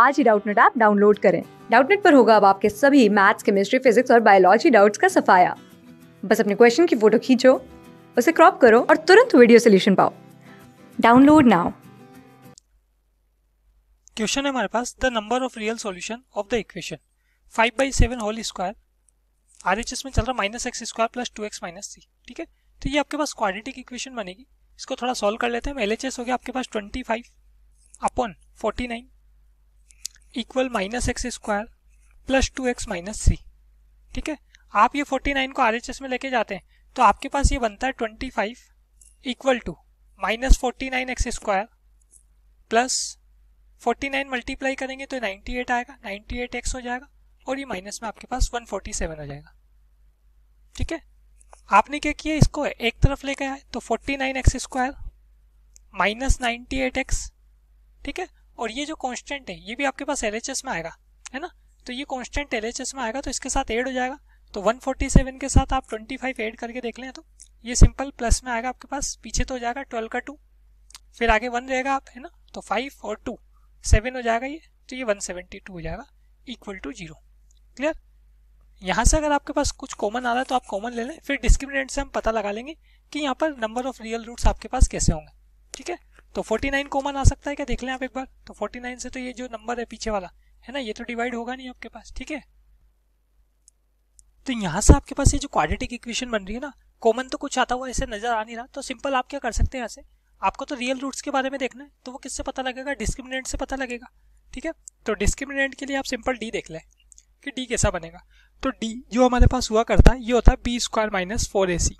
आज ही Doubtnut app download करें डाउटनेट पर होगा अब आपके सभी मैथ्स केमिस्ट्री फिजिक्स और बायोलॉजी डाउट्स का सफाया बस अपने क्वेश्चन की फोटो खींचो उसे क्रॉप करो और तुरंत वीडियो सोल्यूशन पाओ डाउनलोड नाउ क्वेश्चन है हमारे पास the number of real solution of the equation five by seven whole square R H S में चल रहा है minus x square plus two x minus c ठीक है तो ये आपके पास क्वाड्रेटिक इक्वेशन बनेगी इसको थोड़ा सॉल्व कर लेते हैं एल एच एस हो गया आपके पास twenty five upon forty nine equal minus x square plus two x minus c ठीक है आप ये फोर्टी नाइन को आर में लेके जाते हैं तो आपके पास ये बनता है twenty five equal to minus forty nine x square plus forty nine multiply करेंगे तो नाइन्टी एट आएगा नाइन्टी एट एक्स हो जाएगा और ये माइनस में आपके पास वन फोर्टी सेवन हो जाएगा ठीक है आपने क्या किया इसको एक तरफ लेके आए तो forty nine x square minus ninety eight x ठीक है और ये जो कॉन्स्टेंट है ये भी आपके पास एल में आएगा है ना तो ये कॉन्स्टेंट एल में आएगा तो इसके साथ एड हो जाएगा तो 147 के साथ आप 25 ऐड करके देख लें तो ये सिंपल प्लस में आएगा आपके पास पीछे तो हो जाएगा 12 का 2 फिर आगे 1 रहेगा आप है ना तो 5 और 2 7 हो जाएगा ये तो ये 172 हो जाएगा इक्वल टू जीरो क्लियर यहाँ से अगर आपके पास कुछ कॉमन आ रहा है तो आप कॉमन ले लें फिर डिस्क्रिमिनेंट से हम पता लगा लेंगे कि यहाँ पर नंबर ऑफ रियल रूट्स आपके पास कैसे होंगे ठीक है तो 49 कॉमन आ सकता है क्या देख लें आप एक बार तो 49 से तो ये जो नंबर है पीछे वाला है ना ये तो डिवाइड होगा नहीं आपके पास ठीक है तो यहाँ से आपके पास ये जो क्वाड्रेटिक इक्वेशन बन रही है ना कॉमन तो कुछ आता हुआ ऐसे नजर आ नहीं रहा तो सिंपल आप क्या कर सकते हैं यहाँ से आपको तो रियल रूट्स के बारे में देखना है तो वो किससे पता लगेगा डिस्क्रिमिनेंट से पता लगेगा ठीक है तो डिस्क्रिमिनेंट के लिए आप सिंपल डी देख लें कि डी कैसा बनेगा तो डी जो हमारे पास हुआ करता है ये होता है b square minus four a c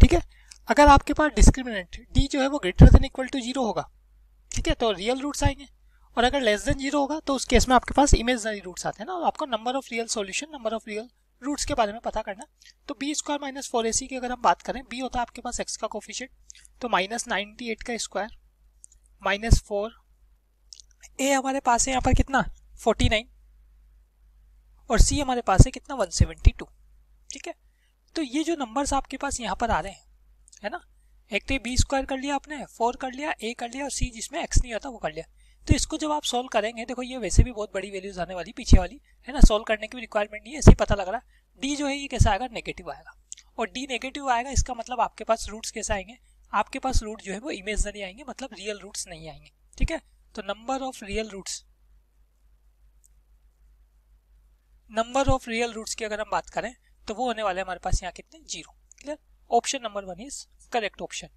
ठीक है अगर आपके पास डिस्क्रिमिनेंट डी जो है वो greater than equal to zero होगा ठीक है तो रियल रूट्स आएंगे और अगर लेस देन जीरो होगा तो उस केस में आपके पास इमेजनरी रूट्स आते हैं ना आपको number of real solution number of real roots के बारे में पता करना तो b square minus four a c की अगर हम बात करें बी होता है आपके पास एक्स का कोफिशियंट तो माइनस नाइन्टी एट का स्क्वायर माइनस फोर ए हमारे पास है यहाँ पर कितना फोर्टी नाइन और सी हमारे पास है कितना वन सेवेंटी टू ठीक है तो ये जो नंबर्स आपके पास यहाँ पर आ रहे हैं है ना एक तो बी स्क्वायर कर लिया आपने फोर कर लिया ए कर लिया और सी जिसमें एक्स नहीं होता वो कर लिया तो इसको जब आप सोल्व करेंगे देखो ये वैसे भी बहुत बड़ी वैल्यूज आने वाली पीछे वाली है ना सोल्व करने की भी रिक्वायरमेंट नहीं है ऐसे ही पता लग रहा है डी जो है ये कैसा आएगा नेगेटिव आएगा और डी नेगेटिव आएगा इसका मतलब आपके पास रूट्स कैसे आएंगे आपके पास रूट जो है वो इमेजनरी आएंगे मतलब रियल रूट्स नहीं आएंगे ठीक है तो number of real roots number of real roots की अगर हम बात करें तो वो होने वाले हमारे पास यहाँ कितने zero clear option number one is correct option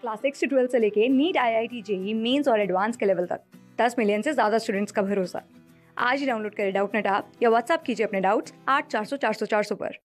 class six से ट्वेल्थ से लेके NEET I I T JEE mains और एडवांस के लेवल तक दस मिलियन से ज्यादा स्टूडेंट्स का भरोसा आज ही डाउनलोड करें डाउट नेट आप या व्हाट्सअप कीजिए अपने डाउट्स आठ चार सौ चार सौ चार सौ पर